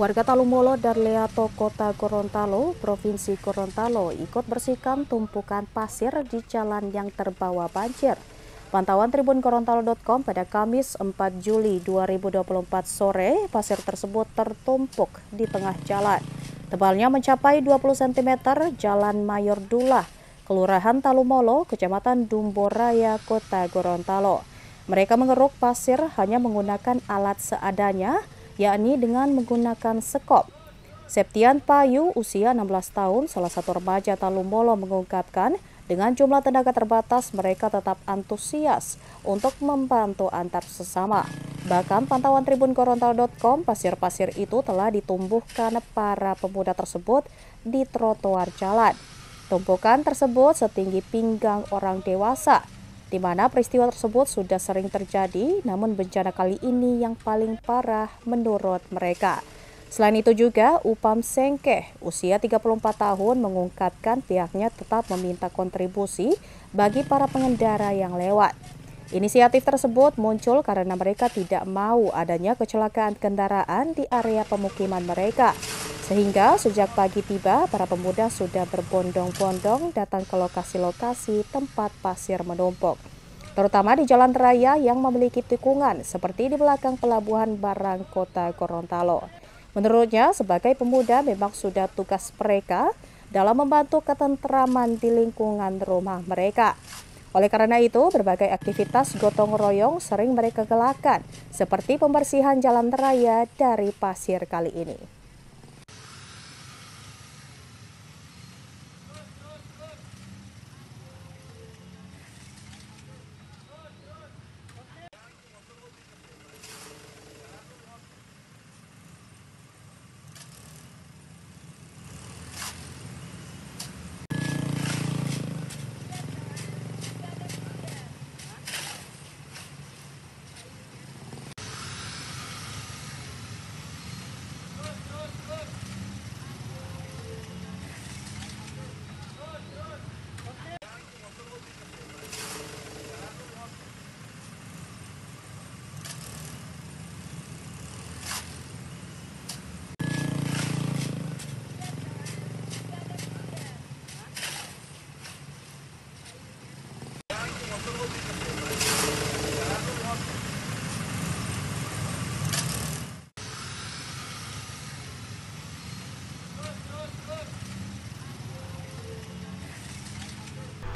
Warga Talumolo dan Leato Kota Gorontalo, Provinsi Gorontalo ikut bersihkan tumpukan pasir di jalan yang terbawa banjir. Pantauan Tribun Gorontalo.com pada Kamis 4 Juli 2024 sore, pasir tersebut tertumpuk di tengah jalan. Tebalnya mencapai 20 cm Jalan Mayor Dulah, Kelurahan Talumolo, Kecamatan Dumboraya, Kota Gorontalo. Mereka mengeruk pasir hanya menggunakan alat seadanya, yakni dengan menggunakan sekop. Septian Payu, usia 16 tahun, salah satu remaja Talumbolo mengungkapkan, dengan jumlah tenaga terbatas, mereka tetap antusias untuk membantu antar sesama. Bahkan pantauan Tribun Gorontalo.com, pasir-pasir itu telah ditumbuhkan para pemuda tersebut di trotoar jalan. Tumpukan tersebut setinggi pinggang orang dewasa di mana peristiwa tersebut sudah sering terjadi, namun bencana kali ini yang paling parah menurut mereka. Selain itu juga, Upam Sengkeh, usia 34 tahun, mengungkapkan pihaknya tetap meminta kontribusi bagi para pengendara yang lewat. Inisiatif tersebut muncul karena mereka tidak mau adanya kecelakaan kendaraan di area pemukiman mereka. Sehingga sejak pagi tiba, para pemuda sudah berbondong-bondong datang ke lokasi-lokasi tempat pasir menumpuk terutama di jalan raya yang memiliki tikungan seperti di belakang pelabuhan barang kota Gorontalo. Menurutnya, sebagai pemuda memang sudah tugas mereka dalam membantu ketentraman di lingkungan rumah mereka. Oleh karena itu, berbagai aktivitas gotong royong sering mereka gelakan, seperti pembersihan jalan raya dari pasir kali ini.